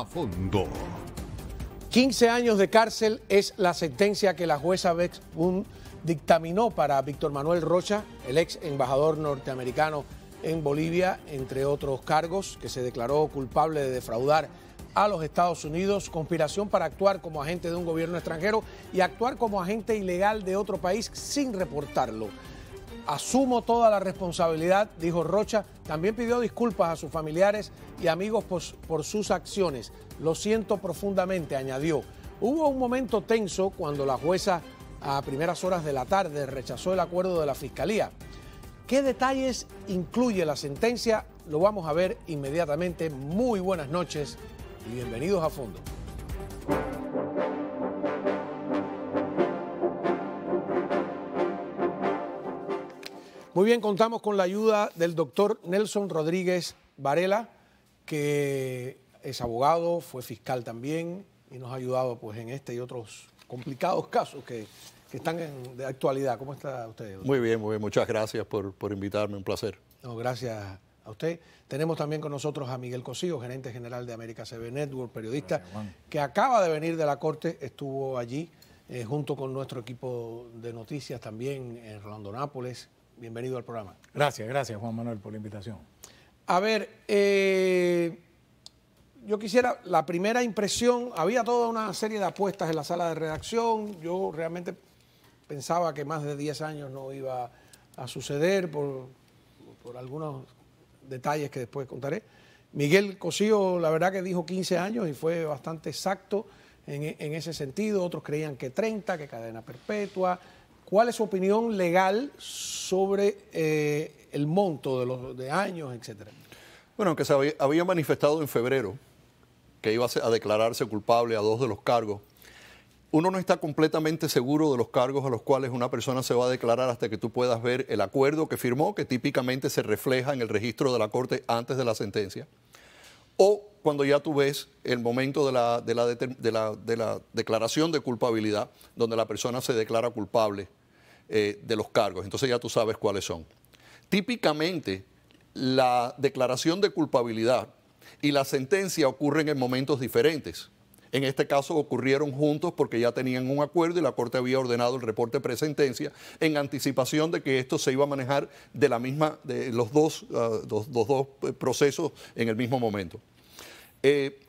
a fondo. 15 años de cárcel es la sentencia que la jueza Bex Boone dictaminó para Víctor Manuel Rocha, el ex embajador norteamericano en Bolivia, entre otros cargos, que se declaró culpable de defraudar a los Estados Unidos, conspiración para actuar como agente de un gobierno extranjero y actuar como agente ilegal de otro país sin reportarlo. Asumo toda la responsabilidad, dijo Rocha. También pidió disculpas a sus familiares y amigos por, sus acciones. Lo siento profundamente, añadió. Hubo un momento tenso cuando la jueza a primeras horas de la tarde rechazó el acuerdo de la Fiscalía. ¿Qué detalles incluye la sentencia? Lo vamos a ver inmediatamente. Muy buenas noches y bienvenidos a fondo. Muy bien, contamos con la ayuda del doctor Nelson Rodríguez Varela, que es abogado, fue fiscal también y nos ha ayudado pues, en este y otros complicados casos que, están de actualidad. ¿Cómo está usted? Doctor? Muy bien, muy bien. Muchas gracias por, invitarme, un placer. No, gracias a usted. Tenemos también con nosotros a Miguel Cosío, gerente general de América CB Network, periodista, que acaba de venir de la corte, estuvo allí eh, junto con nuestro equipo de noticias también, en Rolando Nápoles, bienvenido al programa. Gracias, gracias Juan Manuel por la invitación. A ver, eh, yo quisiera, la primera impresión, había toda una serie de apuestas en la sala de redacción, yo realmente pensaba que más de 10 años no iba a suceder por, algunos detalles que después contaré. Miguel Cosío, la verdad que dijo 15 años y fue bastante exacto en, en, ese sentido. Otros creían que 30, que cadena perpetua, ¿Cuál es su opinión legal sobre eh, el monto de los de años, etcétera? Bueno, aunque se había, manifestado en febrero que iba a declararse culpable a dos de los cargos. Uno no está completamente seguro de los cargos a los cuales una persona se va a declarar hasta que tú puedas ver el acuerdo que firmó, que típicamente se refleja en el registro de la Corte antes de la sentencia, o cuando ya tú ves el momento de la declaración de culpabilidad, donde la persona se declara culpable eh, de los cargos. Entonces ya tú sabes cuáles son. Típicamente, la declaración de culpabilidad y la sentencia ocurren en momentos diferentes. En este caso ocurrieron juntos porque ya tenían un acuerdo y la Corte había ordenado el reporte presentencia en anticipación de que esto se iba a manejar de la misma, de los dos, ah, eh, procesos en el mismo momento. Eh,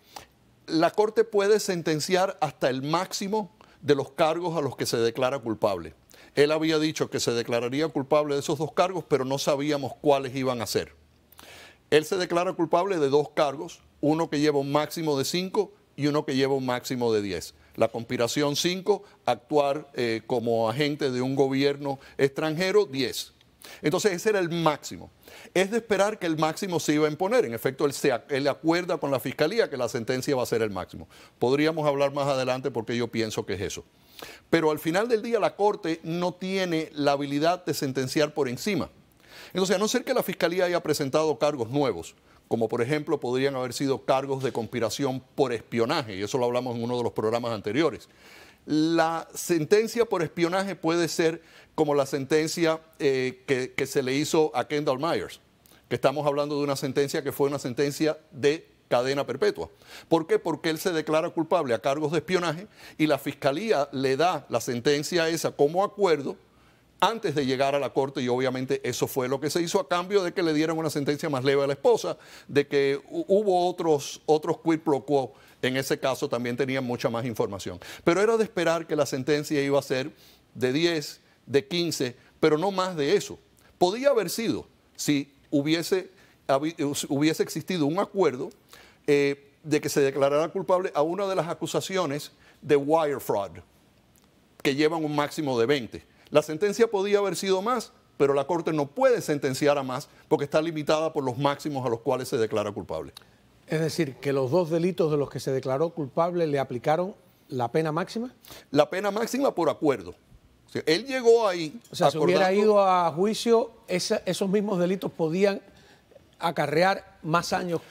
la Corte puede sentenciar hasta el máximo de los cargos a los que se declara culpable. Él había dicho que se declararía culpable de esos dos cargos, pero no sabíamos cuáles iban a ser. Él se declara culpable de dos cargos, uno que lleva un máximo de cinco y uno que lleva un máximo de diez. La conspiración cinco, actuar eh, como agente de un gobierno extranjero diez. Entonces ese era el máximo. Es de esperar que el máximo se iba a imponer. En efecto, él, se, él acuerda con la fiscalía que la sentencia va a ser el máximo. Podríamos hablar más adelante porque yo pienso que es eso. Pero al final del día la Corte no tiene la habilidad de sentenciar por encima. Entonces, a no ser que la Fiscalía haya presentado cargos nuevos, como por ejemplo podrían haber sido cargos de conspiración por espionaje, y eso lo hablamos en uno de los programas anteriores, la sentencia por espionaje puede ser como la sentencia eh, que, que se le hizo a Kendall Myers, que estamos hablando de una sentencia que fue una sentencia de cadena perpetua. ¿Por qué? Porque él se declara culpable a cargos de espionaje y la fiscalía le da la sentencia esa como acuerdo antes de llegar a la corte y obviamente eso fue lo que se hizo a cambio de que le dieran una sentencia más leve a la esposa, de que hubo otros, otros quid pro quo, en ese caso también tenían mucha más información. Pero era de esperar que la sentencia iba a ser de 10, de 15, pero no más de eso. Podía haber sido si hubiese eh, hubiese existido un acuerdo eh, de que se declarara culpable a una de las acusaciones de wire fraud, que llevan un máximo de 20. La sentencia podía haber sido más, pero la Corte no puede sentenciar a más porque está limitada por los máximos a los cuales se declara culpable. Es decir, que los dos delitos de los que se declaró culpable le aplicaron la pena máxima. La pena máxima por acuerdo. él llegó ahí. O sea, si hubiera ido a juicio, esos mismos delitos podían acarrear más años.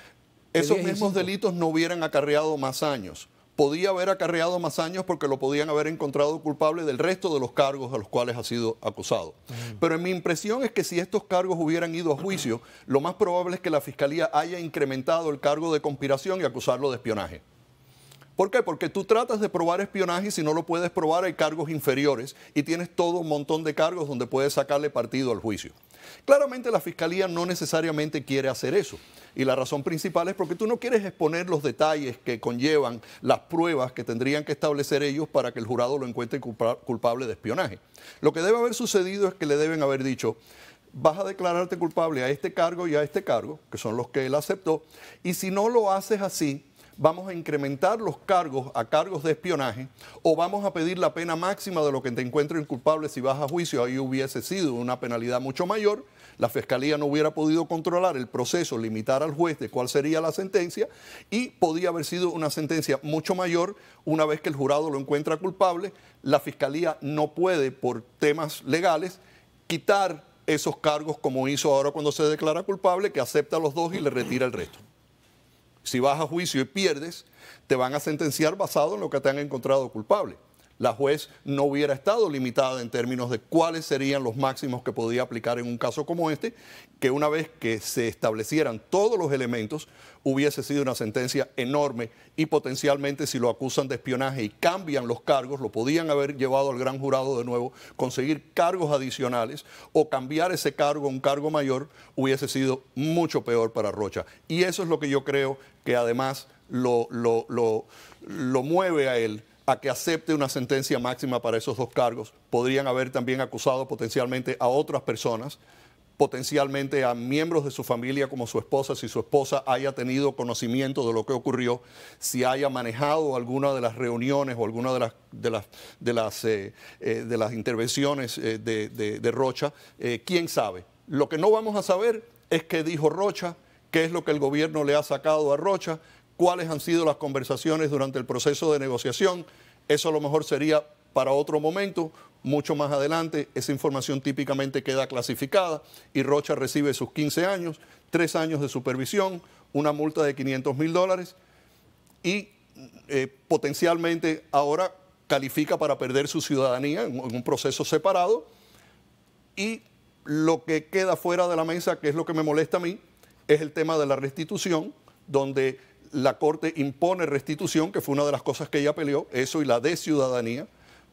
Esos mismos delitos no hubieran acarreado más años. Podía haber acarreado más años porque lo podían haber encontrado culpable del resto de los cargos a los cuales ha sido acusado. pero en Pero mi impresión es que si estos cargos hubieran ido a juicio, lo más probable es que la Fiscalía haya incrementado el cargo de conspiración y acusarlo de espionaje. ¿Por qué? Porque tú tratas de probar espionaje y si no lo puedes probar hay cargos inferiores y tienes todo un montón de cargos donde puedes sacarle partido al juicio. Claramente la Fiscalía no necesariamente quiere hacer eso y la razón principal es porque tú no quieres exponer los detalles que conllevan las pruebas que tendrían que establecer ellos para que el jurado lo encuentre culpable de espionaje. Lo que debe haber sucedido es que le deben haber dicho, vas a declararte culpable a este cargo y a este cargo, que son los que él aceptó, y si no lo haces así, vamos a incrementar los cargos a cargos de espionaje o vamos a pedir la pena máxima de lo que te encuentren culpable si vas a juicio, ahí hubiese sido una penalidad mucho mayor, la fiscalía no hubiera podido controlar el proceso, limitar al juez de cuál sería la sentencia y podía haber sido una sentencia mucho mayor una vez que el jurado lo encuentra culpable, la fiscalía no puede por temas legales quitar esos cargos como hizo ahora cuando se declara culpable, que acepta los dos y le retira el resto. Si vas a juicio y pierdes, te van a sentenciar basado en lo que te han encontrado culpable. La juez no hubiera estado limitada en términos de cuáles serían los máximos que podía aplicar en un caso como este, que una vez que se establecieran todos los elementos, hubiese sido una sentencia enorme y potencialmente si lo acusan de espionaje y cambian los cargos, lo podían haber llevado al gran jurado de nuevo, conseguir cargos adicionales o cambiar ese cargo a un cargo mayor, hubiese sido mucho peor para Rocha. Y eso es lo que yo creo que además lo, lo, lo, mueve a él a que acepte una sentencia máxima para esos dos cargos. Podrían haber también acusado potencialmente a otras personas, potencialmente a miembros de su familia como su esposa, si su esposa haya tenido conocimiento de lo que ocurrió, si haya manejado alguna de las reuniones o alguna de las, de las, de las, eh, eh, intervenciones eh, de, de, Rocha, quién sabe. Lo que no vamos a saber es qué dijo Rocha, qué es lo que el gobierno le ha sacado a Rocha, cuáles han sido las conversaciones durante el proceso de negociación. Eso a lo mejor sería para otro momento, mucho más adelante. Esa información típicamente queda clasificada y Rocha recibe sus 15 años, 3 años de supervisión, una multa de 500 mil dólares y eh, potencialmente ahora califica para perder su ciudadanía en un proceso separado. Y lo que queda fuera de la mesa, que es lo que me molesta a mí, es el tema de la restitución, donde la Corte impone restitución, que fue una de las cosas que ella peleó, eso y la de ciudadanía,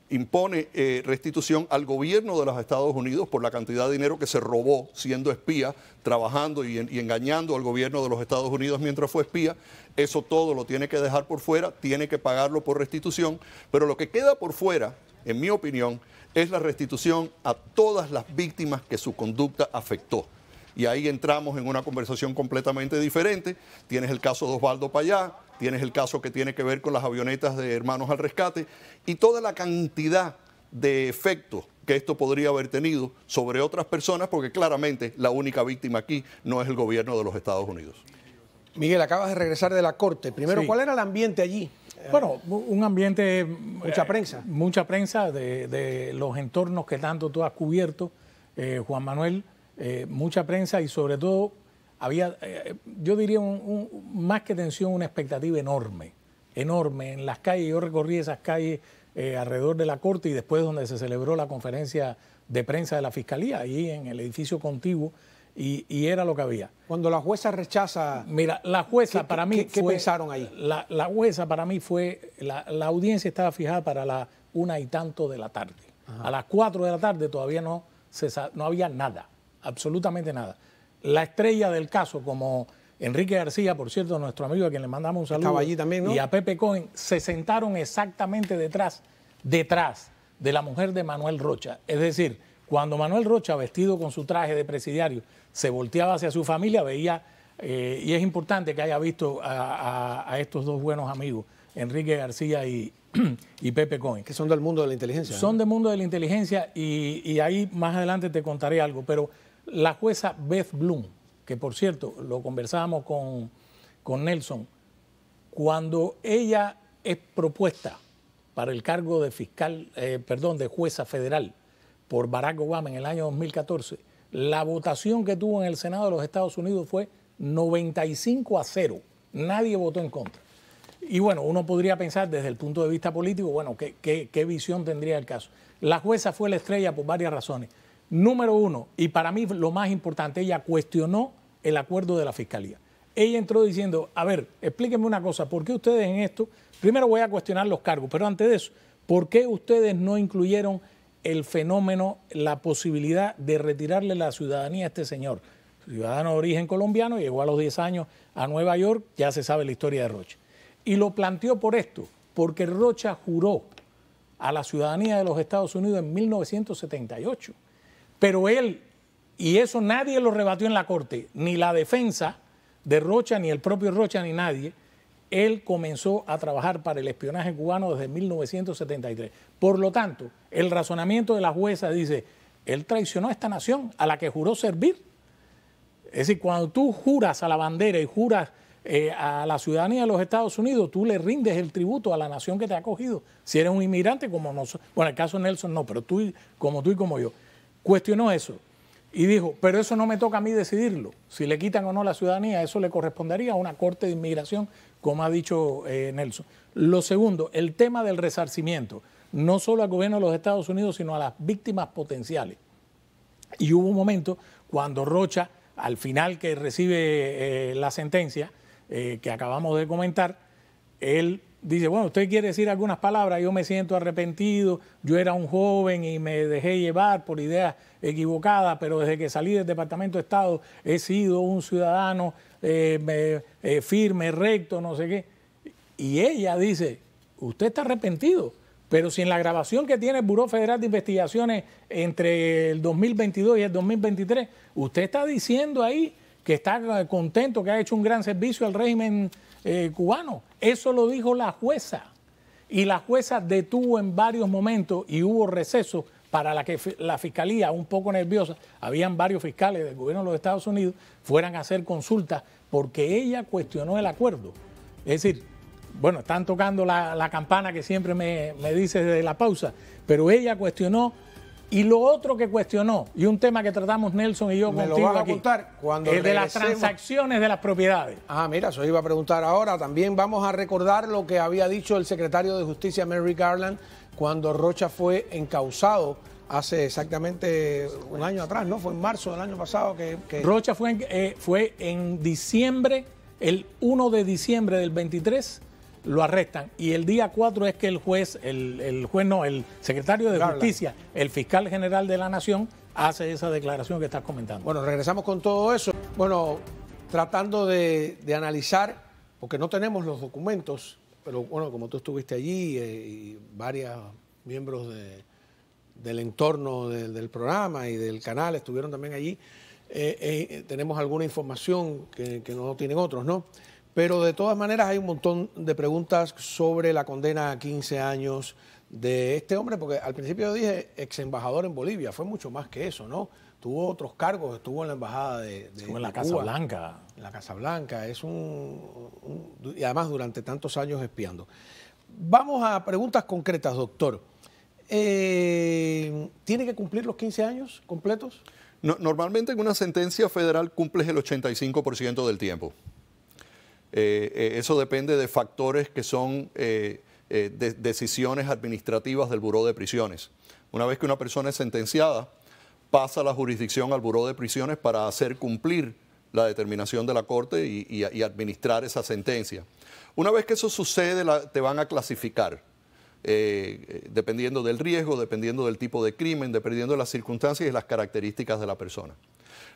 impone eh, restitución al gobierno de los Estados Unidos por la cantidad de dinero que se robó siendo espía, trabajando y, engañando al gobierno de los Estados Unidos mientras fue espía. Eso todo lo tiene que dejar por fuera, tiene que pagarlo por restitución, pero lo que queda por fuera, en mi opinión, es la restitución a todas las víctimas que su conducta afectó y ahí entramos en una conversación completamente diferente. Tienes el caso de Osvaldo Payá, tienes el caso que tiene que ver con las avionetas de Hermanos al Rescate y toda la cantidad de efectos que esto podría haber tenido sobre otras personas, porque claramente la única víctima aquí no es el gobierno de los Estados Unidos. Miguel, acabas de regresar de la corte. Primero, ¿cuál era el ambiente allí? Bueno, un ambiente... Eh, mucha prensa. Mucha prensa de, los entornos que tanto tú has cubierto, eh, Juan Manuel. Eh, mucha prensa y sobre todo había, eh, yo diría, más que tensión, una expectativa enorme, enorme en las calles. Yo recorrí esas calles eh, alrededor de la corte y después donde se celebró la conferencia de prensa de la fiscalía, ahí en el edificio contiguo. Y, era lo que había. Cuando la jueza rechaza. Mira, la jueza para mí. ¿Qué, pensaron ahí? La, jueza para mí fue. La, audiencia estaba fijada para la una y tanto de la tarde. A las cuatro de la tarde todavía no, no había nada absolutamente nada. La estrella del caso, como Enrique García, por cierto, nuestro amigo a quien le mandamos un saludo, y a Pepe Cohen, se sentaron exactamente detrás, detrás de la mujer de Manuel Rocha. Es decir, cuando Manuel Rocha, vestido con su traje de presidiario, se volteaba hacia su familia, veía, eh, y es importante que haya visto a, estos dos buenos amigos, Enrique García y, Pepe Cohen. Que son del mundo de la inteligencia. Son del mundo de la inteligencia y, ahí más adelante te contaré algo, pero la jueza Beth Bloom, que por cierto lo conversábamos con, Nelson, cuando ella es propuesta para el cargo de fiscal, eh, perdón, de jueza federal por Barack Obama en el año 2014, la votación que tuvo en el Senado de los Estados Unidos fue 95 a 0. Nadie votó en contra. Y bueno, uno podría pensar desde el punto de vista político, bueno, qué visión tendría el caso? La jueza fue la estrella por varias razones. Número uno, y para mí lo más importante, ella cuestionó el acuerdo de la fiscalía. Ella entró diciendo, a ver, explíquenme una cosa, ¿por qué ustedes en esto? Primero voy a cuestionar los cargos, pero antes de eso, ¿por qué ustedes no incluyeron el fenómeno, la posibilidad de retirarle la ciudadanía a este señor? Ciudadano de origen colombiano, llegó a los 10 años a Nueva York, ya se sabe la historia de Rocha. Y lo planteó por esto, porque Rocha juró a la ciudadanía de los Estados Unidos en 1978 pero él, y eso nadie lo rebatió en la corte, ni la defensa de Rocha, ni el propio Rocha, ni nadie, él comenzó a trabajar para el espionaje cubano desde 1973. Por lo tanto, el razonamiento de la jueza dice, él traicionó a esta nación a la que juró servir. Es decir, cuando tú juras a la bandera y juras eh, a la ciudadanía de los Estados Unidos, tú le rindes el tributo a la nación que te ha acogido. Si eres un inmigrante como nosotros, bueno, en el caso de Nelson no, pero tú, como tú y como yo cuestionó eso y dijo, pero eso no me toca a mí decidirlo, si le quitan o no la ciudadanía, eso le correspondería a una corte de inmigración, como ha dicho eh, Nelson. Lo segundo, el tema del resarcimiento, no solo al gobierno de los Estados Unidos, sino a las víctimas potenciales. Y hubo un momento cuando Rocha, al final que recibe eh, la sentencia eh, que acabamos de comentar, él dice, bueno, usted quiere decir algunas palabras, yo me siento arrepentido, yo era un joven y me dejé llevar por ideas equivocadas, pero desde que salí del Departamento de Estado he sido un ciudadano eh, eh, firme, recto, no sé qué. Y ella dice, usted está arrepentido, pero si en la grabación que tiene el Buró Federal de Investigaciones entre el 2022 y el 2023, usted está diciendo ahí que está eh, contento, que ha hecho un gran servicio al régimen eh, cubano, Eso lo dijo la jueza. Y la jueza detuvo en varios momentos y hubo receso para la que la fiscalía, un poco nerviosa, habían varios fiscales del gobierno de los Estados Unidos, fueran a hacer consultas porque ella cuestionó el acuerdo. Es decir, bueno, están tocando la, campana que siempre me, me dice desde la pausa, pero ella cuestionó y lo otro que cuestionó, y un tema que tratamos Nelson y yo Me contigo lo vas a el de las transacciones de las propiedades. Ah, mira, eso iba a preguntar ahora. También vamos a recordar lo que había dicho el secretario de Justicia, Mary Garland, cuando Rocha fue encausado hace exactamente un año atrás, ¿no? Fue en marzo del año pasado que... Rocha fue eh, fue en diciembre, el 1 de diciembre del 23 lo arrestan. Y el día 4 es que el juez, el, el juez no, el secretario de Justicia, el fiscal general de la Nación, hace esa declaración que estás comentando. Bueno, regresamos con todo eso. Bueno, tratando de, analizar, porque no tenemos los documentos, pero bueno, como tú estuviste allí eh, y varios miembros del entorno del programa y del canal estuvieron también allí, eh, eh, tenemos alguna información que no tienen otros, ¿no? Pero de todas maneras hay un montón de preguntas sobre la condena a 15 años de este hombre, porque al principio yo dije ex embajador en Bolivia, fue mucho más que eso, ¿no? Tuvo otros cargos, estuvo en la embajada de, en la Casa Blanca. En la Casa Blanca, es un, y además durante tantos años espiando. Vamos a preguntas concretas, doctor. Eh, ¿Tiene que cumplir los 15 años completos? normalmente en una sentencia federal cumples el 85% del tiempo. Eh, eh, eso depende de factores que son eh, decisiones administrativas del Buró de Prisiones. Una vez que una persona es sentenciada, pasa la jurisdicción al Buró de Prisiones para hacer cumplir la determinación de la Corte y, administrar esa sentencia. Una vez que eso sucede, te van a clasificar, dependiendo del riesgo, dependiendo del tipo de crimen, dependiendo de las circunstancias y las características de la persona.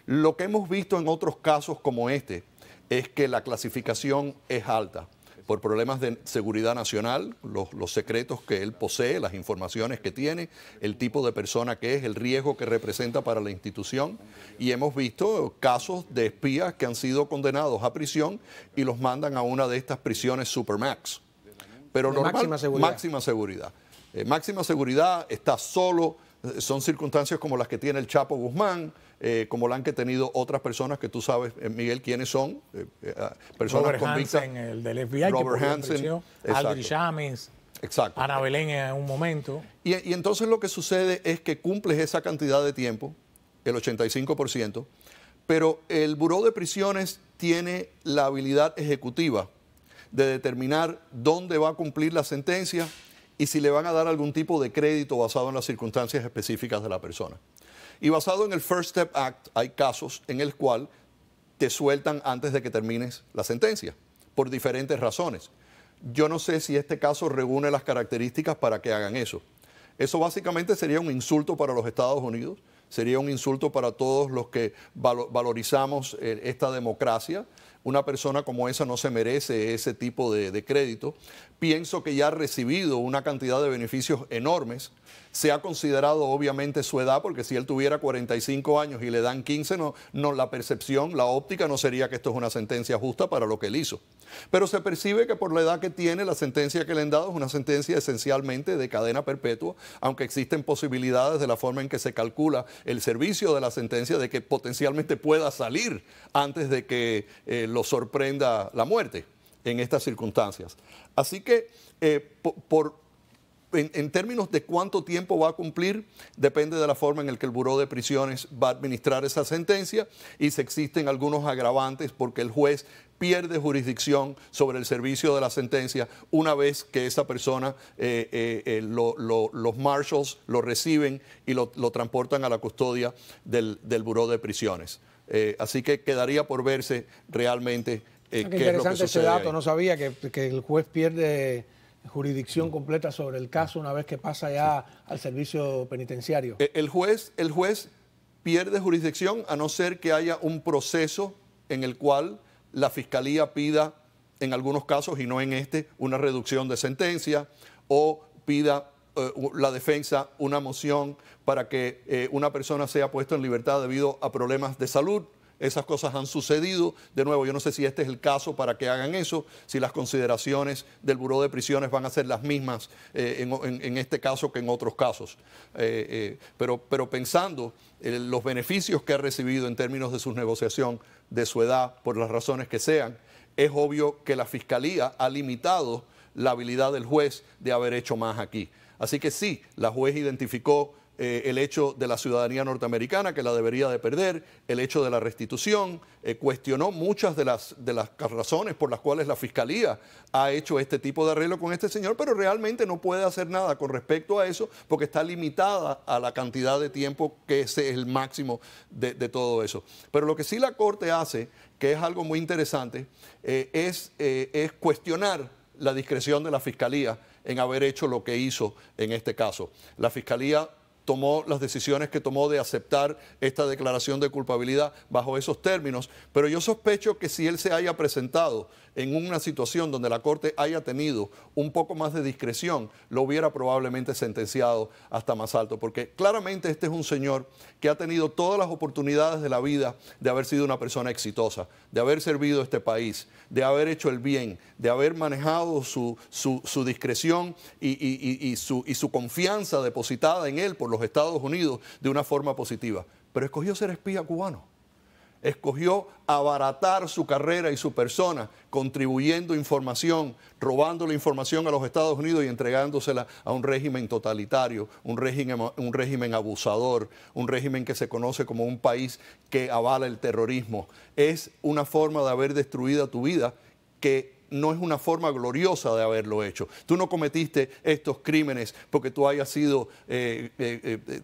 Lo que hemos visto en otros casos como este, es que la clasificación es alta por problemas de seguridad nacional, los, secretos que él posee, las informaciones que tiene, el tipo de persona que es, el riesgo que representa para la institución. Y hemos visto casos de espías que han sido condenados a prisión y los mandan a una de estas prisiones Supermax. Pero máxima seguridad. Máxima seguridad. Eh, máxima seguridad está solo, eh, son circunstancias como las que tiene el Chapo Guzmán, eh, como la han que tenido otras personas que tú sabes, eh, Miguel, quiénes son. Eh, ah, personas Robert Hansen, el del FBI, Robert Hansen, Aldrich James. Ana Belén en un momento. Y, y entonces lo que sucede es que cumples esa cantidad de tiempo, el 85%, pero el Buró de Prisiones tiene la habilidad ejecutiva de determinar dónde va a cumplir la sentencia y si le van a dar algún tipo de crédito basado en las circunstancias específicas de la persona. Y basado en el First Step Act, hay casos en el cual te sueltan antes de que termines la sentencia, por diferentes razones. Yo no sé si este caso reúne las características para que hagan eso. Eso básicamente sería un insulto para los Estados Unidos, sería un insulto para todos los que valorizamos eh, esta democracia. Una persona como esa no se merece ese tipo de, de crédito, pienso que ya ha recibido una cantidad de beneficios enormes. Se ha considerado obviamente su edad, porque si él tuviera 45 años y le dan 15, no, no, la percepción, la óptica no sería que esto es una sentencia justa para lo que él hizo. Pero se percibe que por la edad que tiene, la sentencia que le han dado es una sentencia esencialmente de cadena perpetua, aunque existen posibilidades de la forma en que se calcula el servicio de la sentencia de que potencialmente pueda salir antes de que eh, lo sorprenda la muerte en estas circunstancias. Así que eh, por, en, términos de cuánto tiempo va a cumplir, depende de la forma en la que el Buró de Prisiones va a administrar esa sentencia y si existen algunos agravantes porque el juez pierde jurisdicción sobre el servicio de la sentencia una vez que esa persona, eh, eh, los marshals lo reciben y lo, transportan a la custodia del, del Buró de Prisiones. así que quedaría por verse realmente eh, qué, interesante ese dato, no sabía que, el juez pierde jurisdicción completa sobre el caso una vez que pasa ya al servicio penitenciario. Eh, el juez, el juez pierde jurisdicción a no ser que haya un proceso en el cual la fiscalía pida, en algunos casos y no en este, una reducción de sentencia o pida eh, la defensa una moción para que una persona sea puesta en libertad debido a problemas de salud esas cosas han sucedido. De nuevo, yo no sé si este es el caso para que hagan eso, si las consideraciones del Buró de Prisiones van a ser las mismas eh, en, este caso que en otros casos. Eh, eh, pero, pero, pensando los beneficios que ha recibido en términos de su negociación, de su edad, por las razones que sean, es obvio que la Fiscalía ha limitado la habilidad del juez de haber hecho más aquí. Así que sí, la juez identificó eh, el hecho de la ciudadanía norteamericana, que la debería de perder, el hecho de la restitución, eh, cuestionó muchas de las, de las razones por las cuales la Fiscalía ha hecho este tipo de arreglo con este señor, pero realmente no puede hacer nada con respecto a eso porque está limitada a la cantidad de tiempo que es el máximo de, todo eso. Pero lo que sí la Corte hace, que es algo muy interesante, eh, es, es cuestionar la discreción de la Fiscalía en haber hecho lo que hizo en este caso. La Fiscalía tomó las decisiones que tomó de aceptar esta declaración de culpabilidad bajo esos términos, pero yo sospecho que si él se haya presentado en una situación donde la Corte haya tenido un poco más de discreción, lo hubiera probablemente sentenciado hasta más alto, porque claramente este es un señor que ha tenido todas las oportunidades de la vida de haber sido una persona exitosa, de haber servido este país, de haber hecho el bien, de haber manejado su, discreción y, su, su confianza depositada en él por los Estados Unidos de una forma positiva, pero escogió ser espía cubano. Escogió abaratar su carrera y su persona, contribuyendo información, robando la información a los Estados Unidos y entregándosela a un régimen totalitario, un régimen, un régimen abusador, un régimen que se conoce como un país que avala el terrorismo. Es una forma de haber destruido tu vida que no es una forma gloriosa de haberlo hecho. Tú no cometiste estos crímenes porque tú hayas sido eh, eh, eh,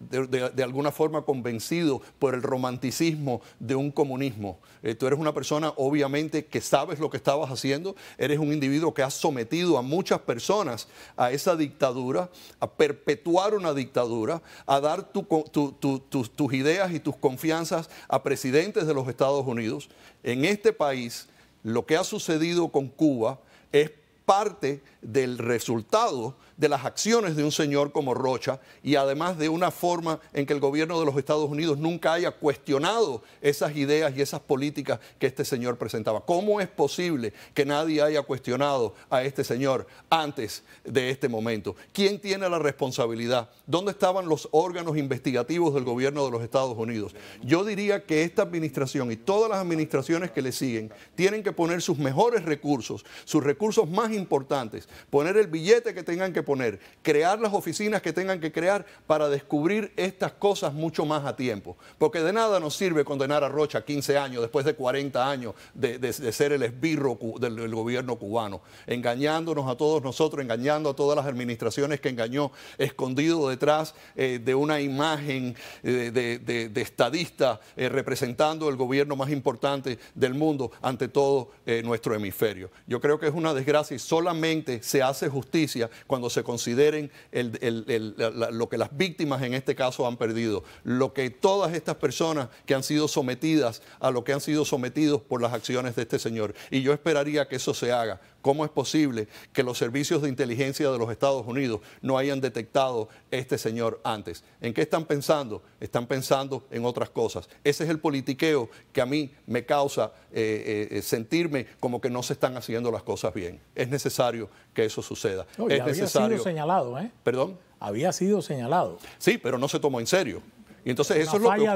de, alguna forma convencido por el romanticismo de un comunismo. tú eres una persona obviamente que sabes lo que estabas haciendo, eres un individuo que has sometido a muchas personas a esa dictadura, a perpetuar una dictadura, a dar tus ideas y tus confianzas a presidentes de los Estados Unidos. En este país lo que ha sucedido con Cuba es parte del resultado de las acciones de un señor como Rocha y además de una forma en que el gobierno de los Estados Unidos nunca haya cuestionado esas ideas y esas políticas que este señor presentaba. ¿Cómo es posible que nadie haya cuestionado a este señor antes de este momento? ¿Quién tiene la responsabilidad? ¿Dónde estaban los órganos investigativos del gobierno de los Estados Unidos? Yo diría que esta administración y todas las administraciones que le siguen tienen que poner sus mejores recursos, sus recursos más importantes, poner el billete que tengan que poner, crear las oficinas que tengan que crear para descubrir estas cosas mucho más a tiempo. Porque de nada nos sirve condenar a Rocha 15 años, después de 40 años de, ser el esbirro del, gobierno cubano, engañándonos a todos nosotros, engañando a todas las administraciones que engañó, escondido detrás eh, de una imagen eh, de, estadista eh, representando el gobierno más importante del mundo ante todo nuestro hemisferio. Yo creo que es una desgracia y solamente se hace justicia cuando se consideren lo que las víctimas en este caso han perdido, lo que todas estas personas que han sido sometidas a lo que han sido sometidos por las acciones de este señor. Y yo esperaría que eso se haga ¿Cómo es posible que los servicios de inteligencia de los Estados Unidos no hayan detectado este señor antes? ¿En qué están pensando? Están pensando en otras cosas. Ese es el politiqueo que a mí me causa eh, eh, eh, sentirme como que no se están haciendo las cosas bien. Es necesario que eso suceda. es necesario. señalado, Perdón. Había sido señalado. Sí, pero no se tomó en serio. Y entonces eso es lo que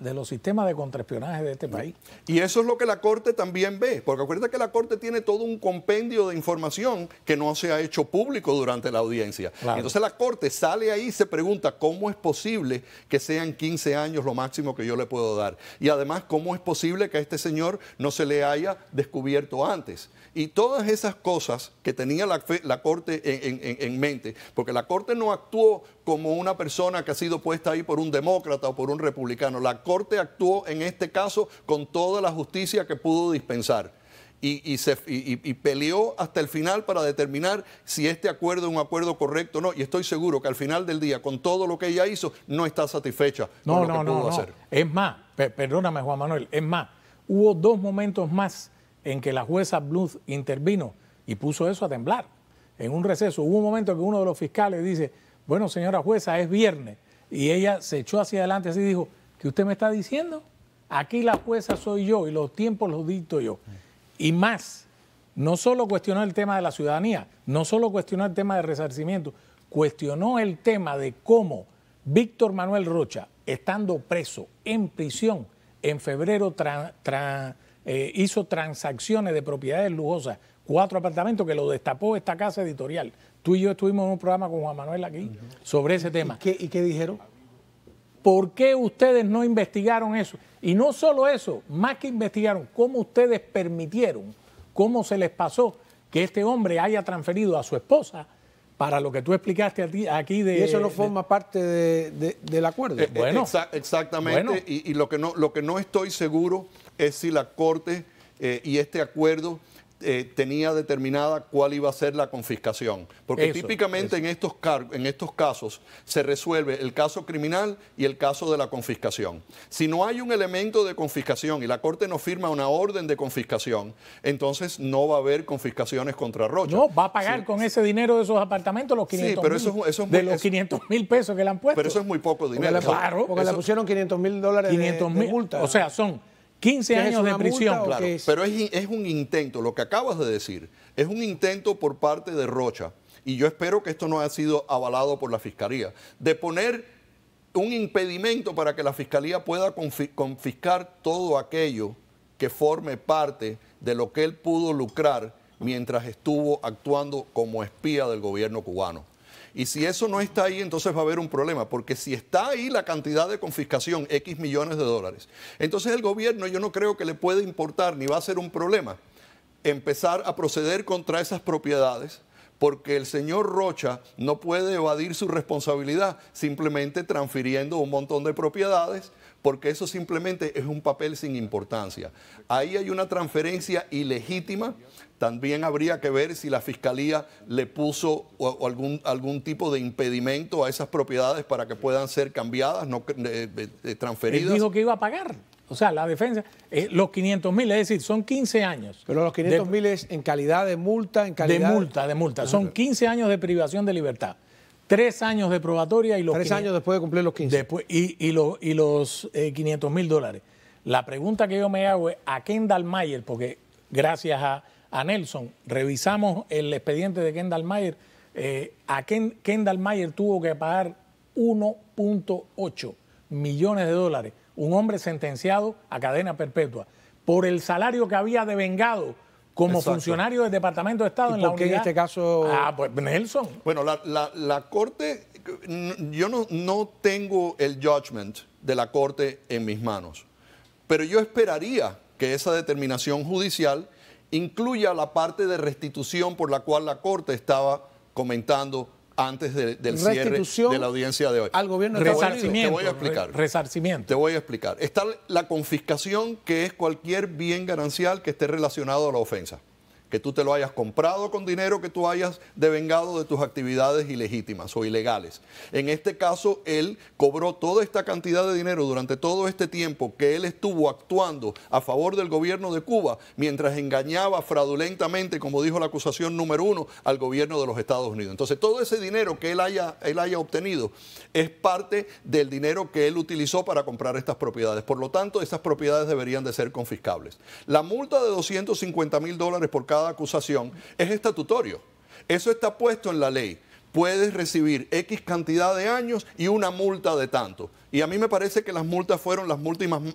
De, los sistemas de contraespionaje de este país. Y eso es lo que la Corte también ve, porque acuérdate que la Corte tiene todo un compendio de información que no se ha hecho público durante la audiencia. Entonces la Corte sale ahí y se pregunta cómo es posible que sean 15 años lo máximo que yo le puedo dar. Y además, cómo es posible que a este señor no se le haya descubierto antes. Y todas esas cosas que tenía la, Corte en mente, porque la Corte no actuó como una persona que ha sido puesta ahí por un demócrata o por un republicano. La Corte actuó en este caso con toda la justicia que pudo dispensar. Y, se, peleó hasta el final para determinar si este acuerdo es un acuerdo correcto o no. Y estoy seguro que al final del día, con todo lo que ella hizo, no está satisfecha no, con lo que pudo no, hacer. Es más, perdóname Juan Manuel, es más, hubo dos momentos más en que la jueza Bluth intervino y puso eso a temblar. En un receso hubo un momento que uno de los fiscales dice, bueno, señora jueza, es viernes. Y ella se echó hacia adelante así y dijo, ¿qué usted me está diciendo? Aquí la jueza soy yo y los tiempos los dicto yo. Y más, no solo cuestionó el tema de la ciudadanía, no solo cuestionó el tema de resarcimiento, cuestionó el tema de cómo Víctor Manuel Rocha, estando preso en prisión, en febrero eh, hizo transacciones de propiedades lujosas, cuatro apartamentos que lo destapó esta casa editorial, Tú y yo estuvimos en un programa con Juan Manuel aquí sobre ese tema. ¿Y qué, dijeron? ¿Por qué ustedes no investigaron eso? Y no solo eso, más que investigaron, ¿cómo ustedes permitieron, cómo se les pasó que este hombre haya transferido a su esposa para lo que tú explicaste aquí, de... eso no forma parte del acuerdo. Eh, bueno, exactamente. Y, lo, que no, lo que no estoy seguro es si la Corte eh, y este acuerdo eh, tenía determinada cuál iba a ser la confiscación. Porque típicamente En, estos casos se resuelve el caso criminal y el caso de la confiscación. Si no hay un elemento de confiscación y la Corte no firma una orden de confiscación, entonces no va a haber confiscaciones contra Rocha. No, va a pagar con ese dinero de esos apartamentos los 500 sí, pero eso, mil, es de los 500 mil pesos que le han puesto. Pero eso es muy poco dinero. Porque le pusieron 500 mil dólares 500, de, de O sea, son 15 años de prisión. Claro, Pero es, es un intento, lo que acabas de decir, es un intento por parte de Rocha, y yo espero que esto no haya sido avalado por la Fiscalía, de poner un impedimento para que la Fiscalía pueda confiscar todo aquello que forme parte de lo que él pudo lucrar mientras estuvo actuando como espía del gobierno cubano. Y si eso no está ahí, entonces va a haber un problema, porque si está ahí la cantidad de confiscación, X millones de dólares, entonces el gobierno yo no creo que le pueda importar ni va a ser un problema empezar a proceder contra esas propiedades porque el señor Rocha no puede evadir su responsabilidad simplemente transfiriendo un montón de propiedades, porque eso simplemente es un papel sin importancia. Ahí hay una transferencia ilegítima también habría que ver si la fiscalía le puso algún, algún tipo de impedimento a esas propiedades para que puedan ser cambiadas, no transferidas. Él dijo que iba a pagar. O sea, la defensa, eh, los 500 mil, es decir, son 15 años. Pero los 500 mil es en calidad de multa, en calidad. De multa, de multa. Ah, son 15 años de privación de libertad. Tres años de probatoria y los. Tres años después de cumplir los 15. Después, y, y, y los 500 eh, mil dólares. La pregunta que yo me hago es a Kendall Mayer, porque gracias a a Nelson, revisamos el expediente de Kendall Mayer, eh, a Kendall Mayer tuvo que pagar 1.8 millones de dólares, un hombre sentenciado a cadena perpetua, por el salario que había devengado como funcionario del Departamento de Estado en la por qué en este caso? Ah, pues Nelson. Bueno, la, Corte, yo no, no, tengo el judgment de la Corte en mis manos, pero yo esperaría que esa determinación judicial incluya la parte de restitución por la cual la Corte estaba comentando antes del cierre de la audiencia de hoy. Al gobierno resarcimiento. Te voy a explicar. Resarcimiento. Te voy a explicar. Está la confiscación, que es cualquier bien ganancial que esté relacionado a la ofensa que tú te lo hayas comprado con dinero que tú hayas devengado de tus actividades ilegítimas o ilegales. En este caso, él cobró toda esta cantidad de dinero durante todo este tiempo que él estuvo actuando a favor del gobierno de Cuba mientras engañaba fraudulentamente, como dijo la acusación número uno, al gobierno de los Estados Unidos. Entonces, todo ese dinero que él haya, él haya obtenido es parte del dinero que él utilizó para comprar estas propiedades. Por lo tanto, estas propiedades deberían de ser confiscables. La multa de 250 mil dólares por cada acusación, es estatutorio. Eso está puesto en la ley. Puedes recibir X cantidad de años y una multa de tanto. Y a mí me parece que las multas fueron las,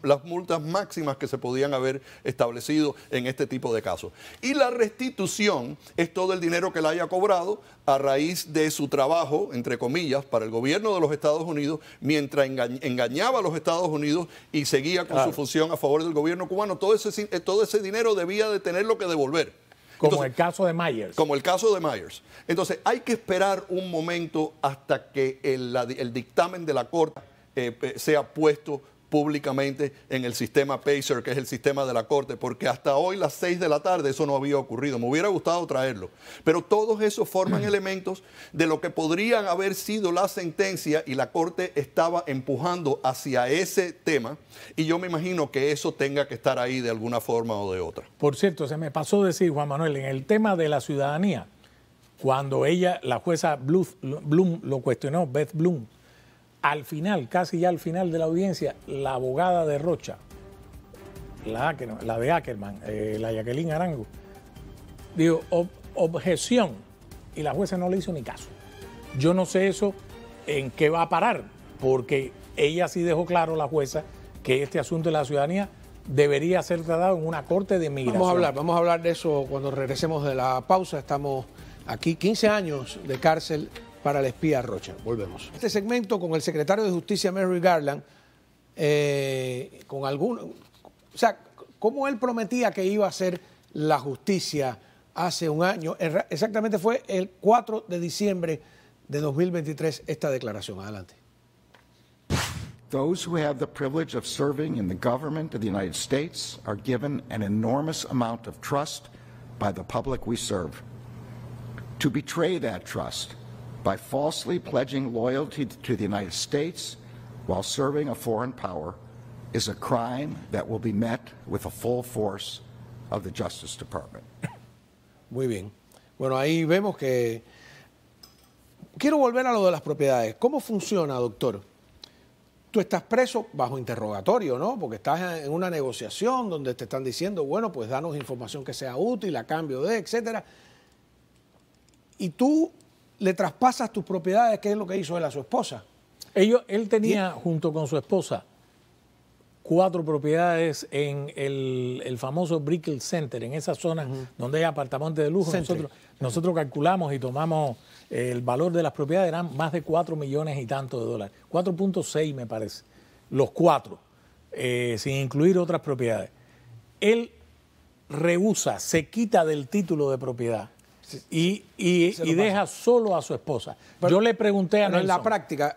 las multas máximas que se podían haber establecido en este tipo de casos. Y la restitución es todo el dinero que la haya cobrado a raíz de su trabajo, entre comillas, para el gobierno de los Estados Unidos, mientras engañaba a los Estados Unidos y seguía con su función a favor del gobierno cubano. Todo ese, eh, todo ese dinero debía de tenerlo que devolver. Como el caso de Myers. Como el caso de Myers. Entonces, hay que esperar un momento hasta que el, dictamen de la Corte eh, eh, sea puesto públicamente en el sistema PACER, que es el sistema de la Corte, porque hasta hoy, las 6 de la tarde, eso no había ocurrido. Me hubiera gustado traerlo. Pero todos esos forman mm. elementos de lo que podrían haber sido la sentencia y la Corte estaba empujando hacia ese tema. Y yo me imagino que eso tenga que estar ahí de alguna forma o de otra. Por cierto, se me pasó decir, Juan Manuel, en el tema de la ciudadanía, cuando ella, la jueza Bloom, lo cuestionó, Beth Bloom, al final, casi ya al final de la audiencia, la abogada de Rocha, la, la de Ackerman, eh, la Jacqueline Arango, dijo objeción y la jueza no le hizo ni caso. Yo no sé eso en qué va a parar, porque ella sí dejó claro, la jueza, que este asunto de la ciudadanía debería ser tratado en una corte de migración. hablar, vamos a hablar de eso cuando regresemos de la pausa. Estamos aquí 15 años de cárcel para el espía Rocha. Volvemos. Este segmento con el secretario de Justicia, Mary Garland, eh, con algún... O sea, cómo él prometía que iba a hacer la justicia hace un año. Er, exactamente fue el 4 de diciembre de 2023 esta declaración. Adelante. Those who have the privilege of serving in the government of the United States are given an enormous amount of trust by the public we serve. To betray that trust by falsely pledging loyalty to the United States while serving a foreign power is a crime that will be met with the full force of the Justice Department. Muy bien. Bueno, ahí vemos que quiero volver a lo de las propiedades. ¿Cómo funciona, doctor? Tú estás preso bajo interrogatorio, ¿no? Porque estás en una negociación donde te están diciendo, bueno, pues danos información que sea útil a cambio de, etcétera. Y tú le traspasas tus propiedades, ¿qué es lo que hizo él a su esposa. él tenía, junto con su esposa, cuatro propiedades en el, famoso Brickell Center, en esa zona donde hay apartamentos de lujo. Nosotros, calculamos y tomamos el valor de las propiedades, eran más de cuatro millones y tanto de dólares. 4.6 me parece, los cuatro, eh, sin incluir otras propiedades. Él rehúsa, se quita del título de propiedad y, deja solo a su esposa. yo le pregunté a en la práctica,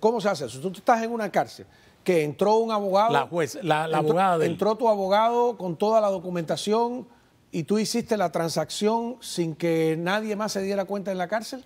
¿cómo se hace eso? Tú estás en una cárcel que entró un abogado. La juez, la, abogada Entró tu abogado con toda la documentación y tú hiciste la transacción sin que nadie más se diera cuenta en la cárcel.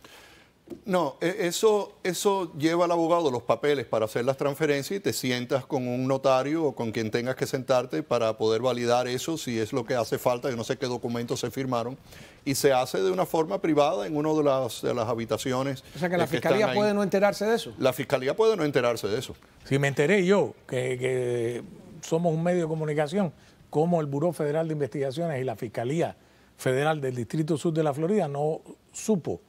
No, e, eso, eso lleva al abogado los papeles para hacer las transferencias y te sientas con un notario o con quien tengas que sentarte para poder validar eso, si es lo que hace falta, yo no sé qué documentos se firmaron, y se hace de una forma privada en una de las, habitaciones. O sea que eh, la fiscalía puede no enterarse de eso. La fiscalía puede no enterarse de eso. Si me enteré yo, que, que somos un medio de comunicación, como el Buró Federal de Investigaciones y la Fiscalía Federal del Distrito Sur de la Florida no supo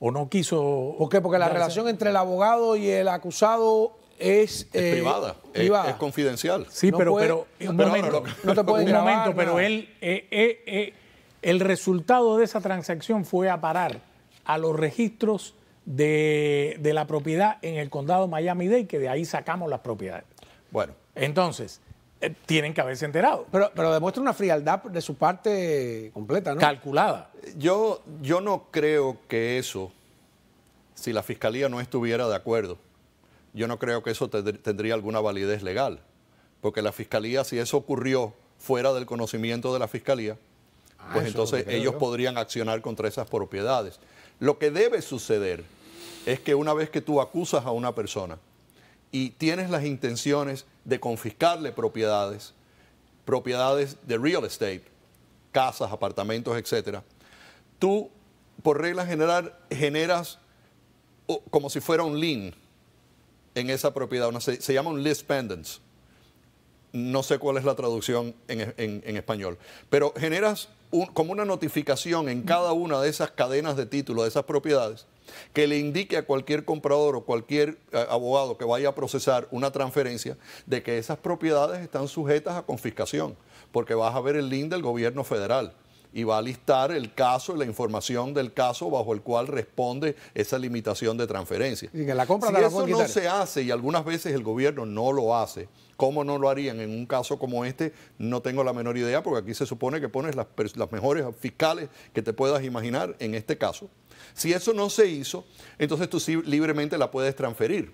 o no quiso. ¿Por qué? Porque la relación entre el abogado y el acusado es, eh, privada, Es, confidencial. Sí, pero, pero un momento, un momento, pero él, eh, eh, el resultado de esa transacción fue a parar a los registros de, de la propiedad en el condado Miami-Dade, que de ahí sacamos las propiedades. Bueno. Entonces, eh, tienen que haberse enterado. Pero, pero demuestra una frialdad de su parte completa, ¿no? Calculada. Yo, yo no creo que eso, si la fiscalía no estuviera de acuerdo, yo no creo que eso tendría alguna validez legal. Porque la fiscalía, si eso ocurrió fuera del conocimiento de la fiscalía, ah, pues entonces ellos podrían accionar contra esas propiedades. Lo que debe suceder es que una vez que tú acusas a una persona, y tienes las intenciones de confiscarle propiedades, propiedades de real estate, casas, apartamentos, etc., tú, por regla general, generas como si fuera un lien en esa propiedad. se, llama un list pendants. No sé cuál es la traducción en, español. Pero generas como una notificación en cada una de esas cadenas de títulos, de esas propiedades, que le indique a cualquier comprador o cualquier eh, abogado que vaya a procesar una transferencia de que esas propiedades están sujetas a confiscación, porque vas a ver el link del gobierno federal y va a listar el caso y la información del caso bajo el cual responde esa limitación de transferencia. Y la compra si eso no se hace y algunas veces el gobierno no lo hace, ¿cómo no lo harían en un caso como este? No tengo la menor idea porque aquí se supone que pones las, las mejores fiscales que te puedas imaginar en este caso. Si eso no se hizo, entonces tú sí, libremente la puedes transferir.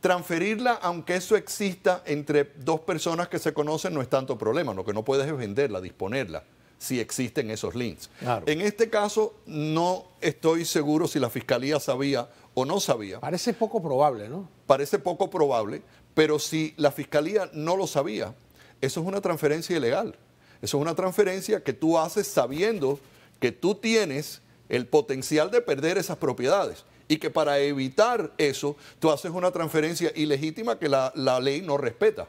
Transferirla, aunque eso exista entre dos personas que se conocen, no es tanto problema. Lo que no puedes es venderla, disponerla si existen esos links. En este caso, no estoy seguro si la fiscalía sabía o no sabía. Parece poco probable, ¿no? Parece poco probable, pero si la fiscalía no lo sabía, eso es una transferencia ilegal. Eso es una transferencia que tú haces sabiendo que tú tienes el potencial de perder esas propiedades y que para evitar eso tú haces una transferencia ilegítima que la ley no respeta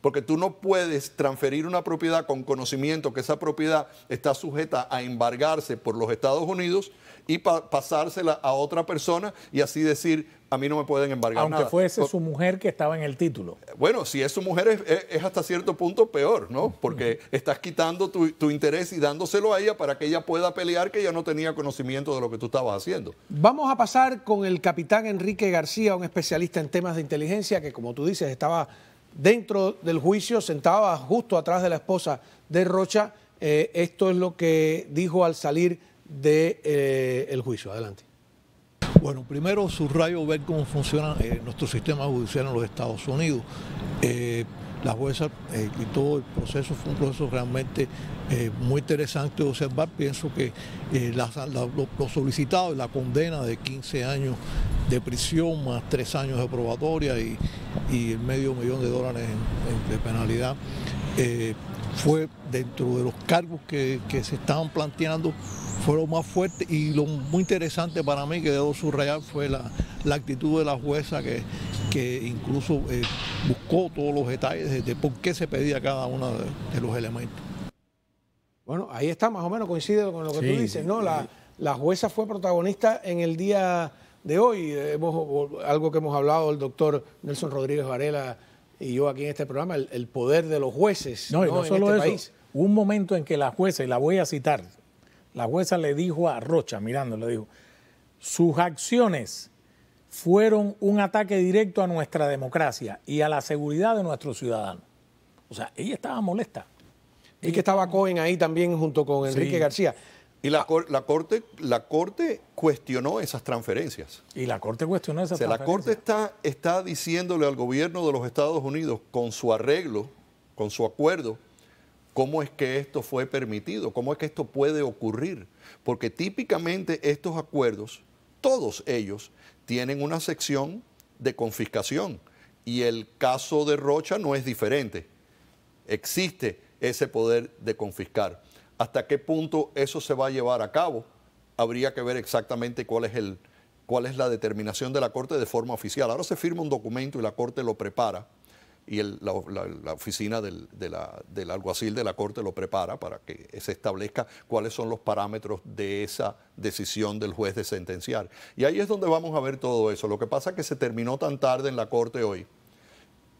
porque tú no puedes transferir una propiedad con conocimiento que esa propiedad está sujeta a embargarse por los Estados Unidos y pasársela a otra persona y así decir, a mí no me pueden embargar Aunque fuese su mujer que estaba en el título. Eh, bueno, si es su mujer es, hasta cierto punto peor, ¿no? Porque estás quitando tu, tu, interés y dándoselo a ella para que ella pueda pelear que ella no tenía conocimiento de lo que tú estabas haciendo. Vamos a pasar con el capitán Enrique García, un especialista en temas de inteligencia que, como tú dices, estaba dentro del juicio, sentaba justo atrás de la esposa de Rocha. Eh, esto es lo que dijo al salir del de, eh, juicio. Adelante. Bueno, primero subrayo ver cómo funciona eh, nuestro sistema judicial en los Estados Unidos. la jueza y todo el proceso fue un proceso realmente muy interesante de observar. Pienso que los la, lo, solicitado, la condena de 15 años de prisión más tres años de probatoria y, y medio millón de dólares en, de penalidad. Eh, fue dentro de los cargos que, se estaban planteando, fue lo más fuerte y lo muy interesante para mí que debo subrayar fue la, actitud de la jueza que, que incluso eh, buscó todos los detalles de, por qué se pedía cada uno de, los elementos. Bueno, ahí está, más o menos coincide con lo que tú dices, ¿no? La, la jueza fue protagonista en el día de hoy. algo que hemos hablado el doctor Nelson Rodríguez Varela y yo aquí en este programa, el, poder de los jueces no, no, solo en este eso, país. un momento en que la jueza, y la voy a citar, la jueza le dijo a Rocha, mirando, le dijo, sus acciones fueron un ataque directo a nuestra democracia y a la seguridad de nuestros ciudadanos. O sea, ella estaba molesta. Y que estaba Cohen ahí también junto con Enrique García. Y ah. la, corte, la Corte cuestionó esas transferencias. Y la Corte cuestionó esas transferencias. La Corte está, está diciéndole al gobierno de los Estados Unidos, con su arreglo, con su acuerdo, cómo es que esto fue permitido, cómo es que esto puede ocurrir. Porque típicamente estos acuerdos, todos ellos, tienen una sección de confiscación. Y el caso de Rocha no es diferente. Existe ese poder de confiscar hasta qué punto eso se va a llevar a cabo. Habría que ver exactamente cuál es, el, cuál es la determinación de la Corte de forma oficial. Ahora se firma un documento y la Corte lo prepara y la, oficina del, del, alguacil de la Corte lo prepara para que se establezca cuáles son los parámetros de esa decisión del juez de sentenciar. Y ahí es donde vamos a ver todo eso. Lo que pasa es que se terminó tan tarde en la Corte hoy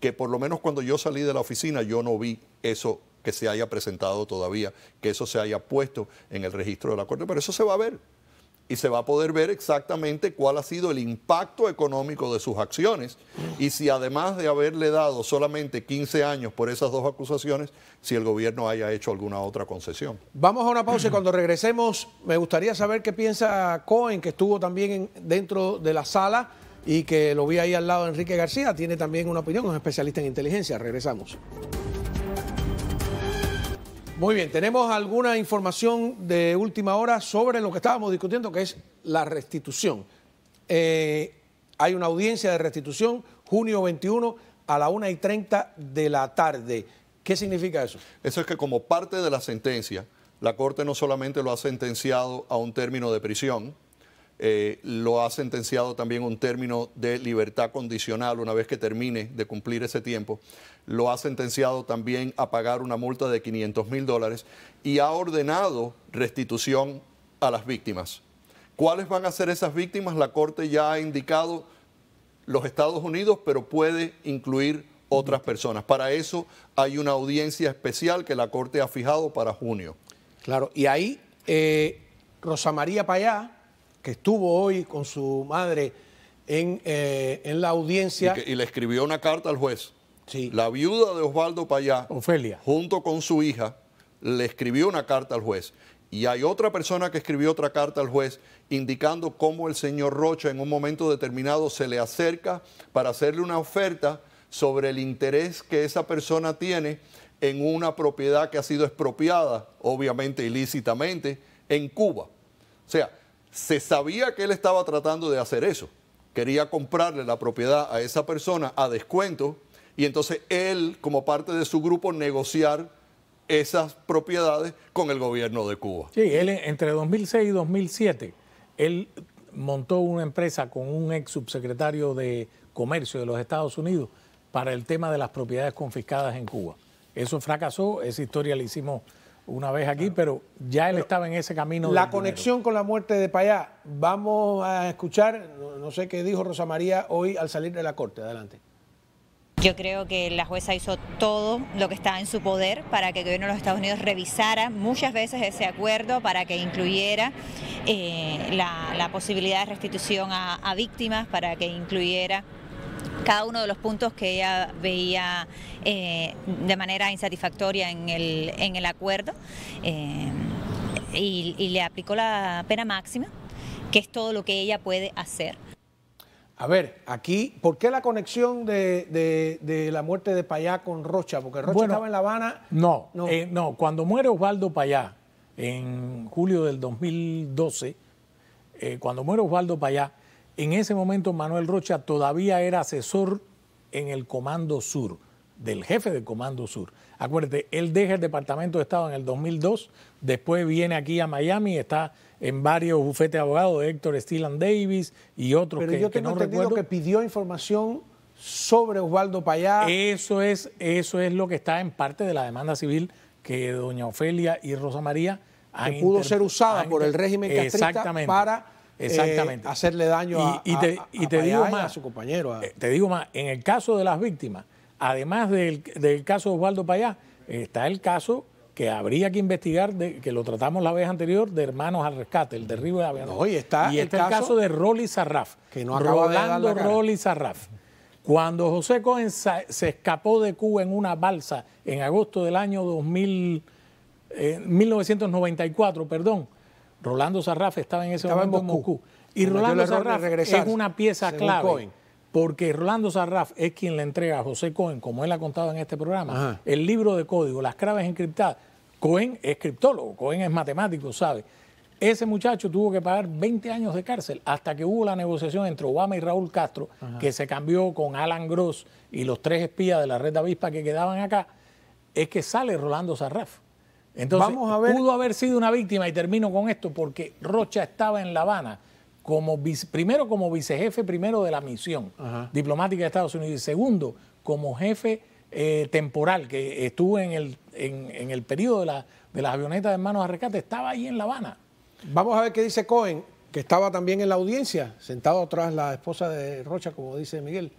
que por lo menos cuando yo salí de la oficina yo no vi eso que se haya presentado todavía, que eso se haya puesto en el registro de la Corte, pero eso se va a ver y se va a poder ver exactamente cuál ha sido el impacto económico de sus acciones y si además de haberle dado solamente 15 años por esas dos acusaciones, si el gobierno haya hecho alguna otra concesión. Vamos a una pausa y cuando regresemos me gustaría saber qué piensa Cohen, que estuvo también dentro de la sala y que lo vi ahí al lado de Enrique García, tiene también una opinión, es especialista en inteligencia. Regresamos. Muy bien, tenemos alguna información de última hora sobre lo que estábamos discutiendo, que es la restitución. Eh, hay una audiencia de restitución junio 21 a la 1 y 30 de la tarde. ¿Qué significa eso? Eso es que como parte de la sentencia, la Corte no solamente lo ha sentenciado a un término de prisión, eh, lo ha sentenciado también un término de libertad condicional una vez que termine de cumplir ese tiempo. Lo ha sentenciado también a pagar una multa de 500 mil dólares y ha ordenado restitución a las víctimas. ¿Cuáles van a ser esas víctimas? La Corte ya ha indicado los Estados Unidos, pero puede incluir otras personas. Para eso hay una audiencia especial que la Corte ha fijado para junio. Claro, y ahí eh, Rosa María Payá estuvo hoy con su madre en, eh, la audiencia. Y, le escribió una carta al juez. La viuda de Osvaldo Payá, Ofelia. junto con su hija, le escribió una carta al juez. Y hay otra persona que escribió otra carta al juez indicando cómo el señor Rocha en un momento determinado se le acerca para hacerle una oferta sobre el interés que esa persona tiene en una propiedad que ha sido expropiada, obviamente ilícitamente, en Cuba. O sea, se sabía que él estaba tratando de hacer eso. Quería comprarle la propiedad a esa persona a descuento y entonces él, como parte de su grupo, negociar esas propiedades con el gobierno de Cuba. Sí, él entre 2006 y 2007, él montó una empresa con un ex subsecretario de Comercio de los Estados Unidos para el tema de las propiedades confiscadas en Cuba. Eso fracasó, esa historia la hicimos una vez aquí, pero ya él estaba en ese camino. La conexión con la muerte de Payá, vamos a escuchar, no sé qué dijo Rosa María hoy al salir de la corte, adelante. Yo creo que la jueza hizo todo lo que estaba en su poder para que el gobierno de los Estados Unidos revisara muchas veces ese acuerdo para que incluyera eh, la, posibilidad de restitución a víctimas, para que incluyera cada uno de los puntos que ella veía eh, de manera insatisfactoria en el, en el acuerdo eh, y, le aplicó la pena máxima, que es todo lo que ella puede hacer. A ver, aquí, ¿por qué la conexión de, la muerte de Payá con Rocha? Porque Rocha estaba en La Habana. No, eh, no. cuando muere Osvaldo Payá, en julio del 2012, cuando muere Osvaldo Payá, en ese momento Manuel Rocha todavía era asesor en el Comando Sur, del jefe del Comando Sur. Acuérdate, él deja el Departamento de Estado en el 2002, después viene aquí a Miami, está en varios bufetes de abogados de Héctor Steelan Davis y otros Pero que, yo tengo que no entendido recuerdo. que pidió información sobre Osvaldo Payá. Eso es, eso es lo que está en parte de la demanda civil que doña Ofelia y Rosa María han que pudo ser usada por el régimen castrista para Exactamente. Eh, hacerle daño a, y, digo más, a su compañero. Eh, te digo más, en el caso de las víctimas, además del, caso de Osvaldo Payá, está el caso que habría que investigar, que lo tratamos la vez anterior, de Hermanos al Rescate, el derribo de la y está, y el, caso, de Rolly Sarraf. Que no Rolando Rolly Sarraf. Cuando José Cohen se escapó de Cuba en una balsa en agosto del año 2000, 1994, eh, perdón, Rolando Sarraf estaba en ese momento en Y Rolando Sarraf es una pieza clave. Porque Rolando Sarraf es quien le entrega a José Cohen, como él ha contado en este programa, el libro de código, las claves encriptadas. Cohen es criptólogo, Cohen es matemático, ¿sabe? Ese muchacho tuvo que pagar 20 años de cárcel hasta que hubo la negociación entre Obama y Raúl Castro, que se cambió con Alan Gross y los tres espías de la red de avispa que quedaban acá. Es que sale Rolando Sarraf. Entonces, pudo haber sido una víctima, y termino con esto, porque Rocha estaba en La Habana, como primero como vicejefe primero de la misión diplomática de Estados Unidos, y segundo, como jefe eh, temporal que estuvo en el, en, el periodo de, la, las avionetas de manos a rescate, estaba ahí en La Habana. Vamos a ver qué dice Cohen, que estaba también en la audiencia, sentado atrás la esposa de Rocha, como dice Miguel.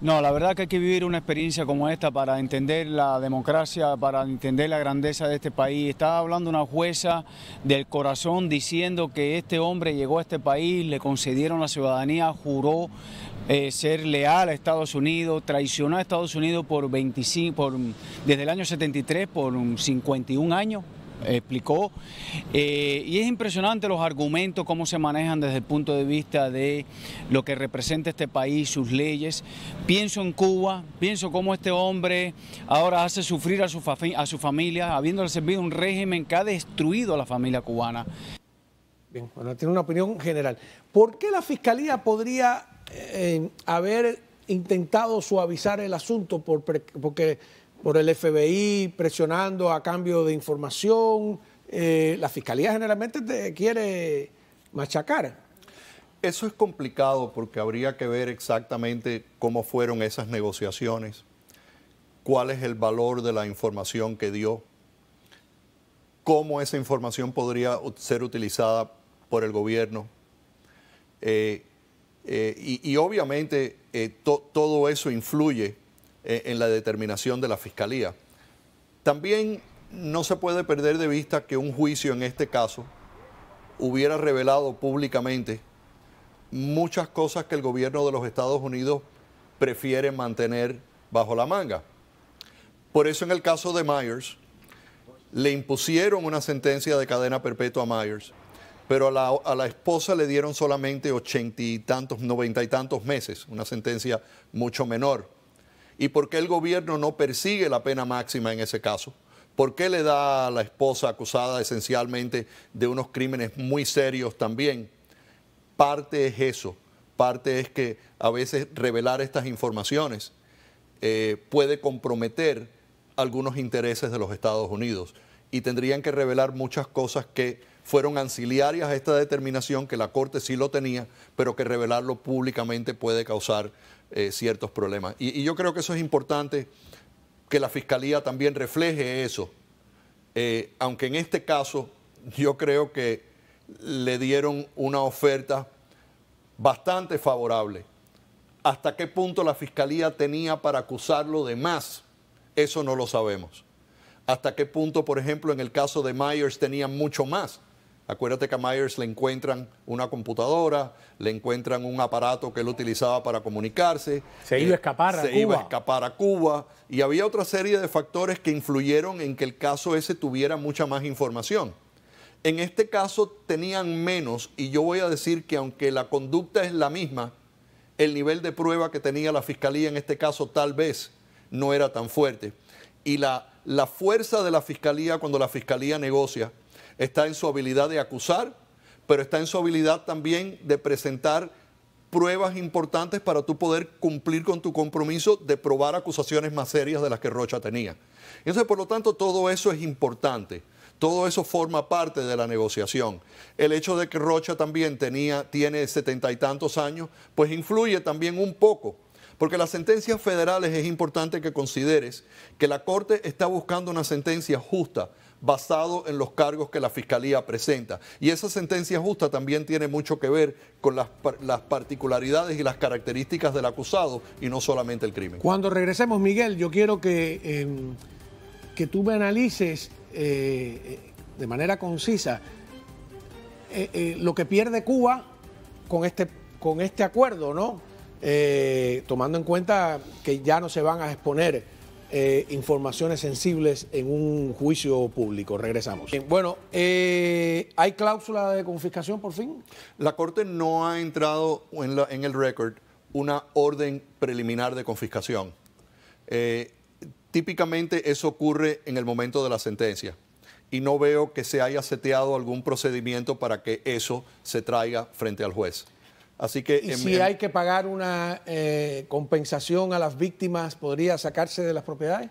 No, la verdad que hay que vivir una experiencia como esta para entender la democracia, para entender la grandeza de este país. Estaba hablando una jueza del corazón diciendo que este hombre llegó a este país, le concedieron la ciudadanía, juró eh, ser leal a Estados Unidos, traicionó a Estados Unidos por desde el año 73 por 51 años explicó. Eh, y es impresionante los argumentos, cómo se manejan desde el punto de vista de lo que representa este país, sus leyes. Pienso en Cuba, pienso cómo este hombre ahora hace sufrir a su, a su familia, habiéndole servido un régimen que ha destruido a la familia cubana. Bien, bueno, tiene una opinión general. ¿Por qué la Fiscalía podría eh, eh, haber intentado suavizar el asunto? Por, porque por el FBI presionando a cambio de información. Eh, la fiscalía generalmente te quiere machacar. Eso es complicado porque habría que ver exactamente cómo fueron esas negociaciones, cuál es el valor de la información que dio, cómo esa información podría ser utilizada por el gobierno. Eh, eh, y, obviamente todo eso influye eh, en la determinación de la Fiscalía. También no se puede perder de vista que un juicio en este caso hubiera revelado públicamente muchas cosas que el gobierno de los Estados Unidos prefiere mantener bajo la manga. Por eso en el caso de Myers, le impusieron una sentencia de cadena perpetua a Myers, pero a la, a la esposa le dieron solamente ochenta y tantos, noventa y tantos meses, una sentencia mucho menor. ¿Y por qué el gobierno no persigue la pena máxima en ese caso? ¿Por qué le da a la esposa acusada esencialmente de unos crímenes muy serios también? Parte es eso, parte es que a veces revelar estas informaciones eh, puede comprometer algunos intereses de los Estados Unidos y tendrían que revelar muchas cosas que fueron ancillarias a esta determinación, que la Corte sí lo tenía, pero que revelarlo públicamente puede causar eh, ciertos problemas. Y, yo creo que eso es importante, que la Fiscalía también refleje eso, eh, aunque en este caso yo creo que le dieron una oferta bastante favorable. ¿Hasta qué punto la Fiscalía tenía para acusarlo de más? Eso no lo sabemos. ¿Hasta qué punto, por ejemplo, en el caso de Myers tenía mucho más? Acuérdate que a Myers le encuentran una computadora, le encuentran un aparato que él utilizaba para comunicarse. Se iba a eh, escapar a Cuba. Se iba a escapar a Cuba. Y había otra serie de factores que influyeron en que el caso ese tuviera mucha más información. En este caso tenían menos, y yo voy a decir que aunque la conducta es la misma, el nivel de prueba que tenía la fiscalía en este caso tal vez no era tan fuerte. Y la, la fuerza de la fiscalía cuando la fiscalía negocia está en su habilidad de acusar, pero está en su habilidad también de presentar pruebas importantes para tú poder cumplir con tu compromiso de probar acusaciones más serias de las que Rocha tenía. Entonces, por lo tanto, todo eso es importante. Todo eso forma parte de la negociación. El hecho de que Rocha también tenía, tiene setenta y tantos años, pues influye también un poco. Porque las sentencias federales es importante que consideres que la Corte está buscando una sentencia justa basado en los cargos que la Fiscalía presenta. Y esa sentencia justa también tiene mucho que ver con las, particularidades y las características del acusado y no solamente el crimen. Cuando regresemos, Miguel, yo quiero que, em, que tú me analices eh, eh, de manera concisa eh, lo que pierde Cuba con este, con este acuerdo, ¿no? tomando en cuenta que ya no se van a exponer eh, informaciones sensibles en un juicio público. Regresamos. bueno, eh, ¿hay cláusula de confiscación por fin? La Corte no ha entrado en, el récord una orden preliminar de confiscación. Eh, típicamente eso ocurre en el momento de la sentencia y no veo que se haya seteado algún procedimiento para que eso se traiga frente al juez. Así que ¿Y si hay que pagar una eh, compensación a las víctimas, podría sacarse de las propiedades.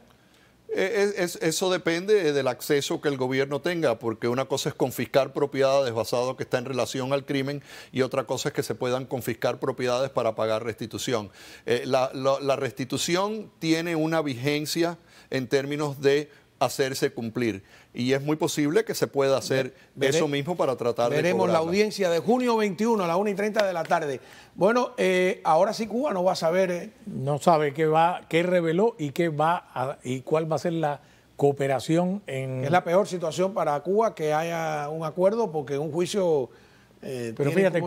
Eh, es, eso depende del acceso que el gobierno tenga, porque una cosa es confiscar propiedades basadas que está en relación al crimen y otra cosa es que se puedan confiscar propiedades para pagar restitución. Eh, la restitución tiene una vigencia en términos de hacerse cumplir. Y es muy posible que se pueda hacer eso mismo para tratar de... Veremos la audiencia de junio 21 a las 1 y 30 de la tarde. Bueno, eh, ahora sí Cuba no va a saber... Eh. No sabe qué, va, qué reveló y, qué va y cuál va a ser la cooperación en... Es la peor situación para Cuba que haya un acuerdo porque un juicio eh, Pero fíjate,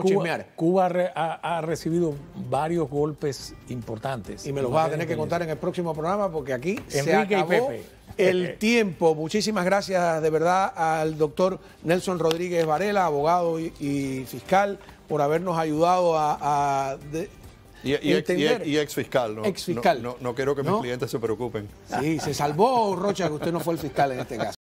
Cuba, ha, recibido varios golpes importantes. Y me los va a tener que contar en el próximo programa porque aquí se acabó el tiempo. Muchísimas gracias de verdad al doctor Nelson Rodríguez Varela, abogado y, fiscal, por habernos ayudado a, y, ex, fiscal, ¿no? Ex fiscal. No, quiero que mis clientes se preocupen. Sí, se salvó Rocha que usted no fue el fiscal en este caso.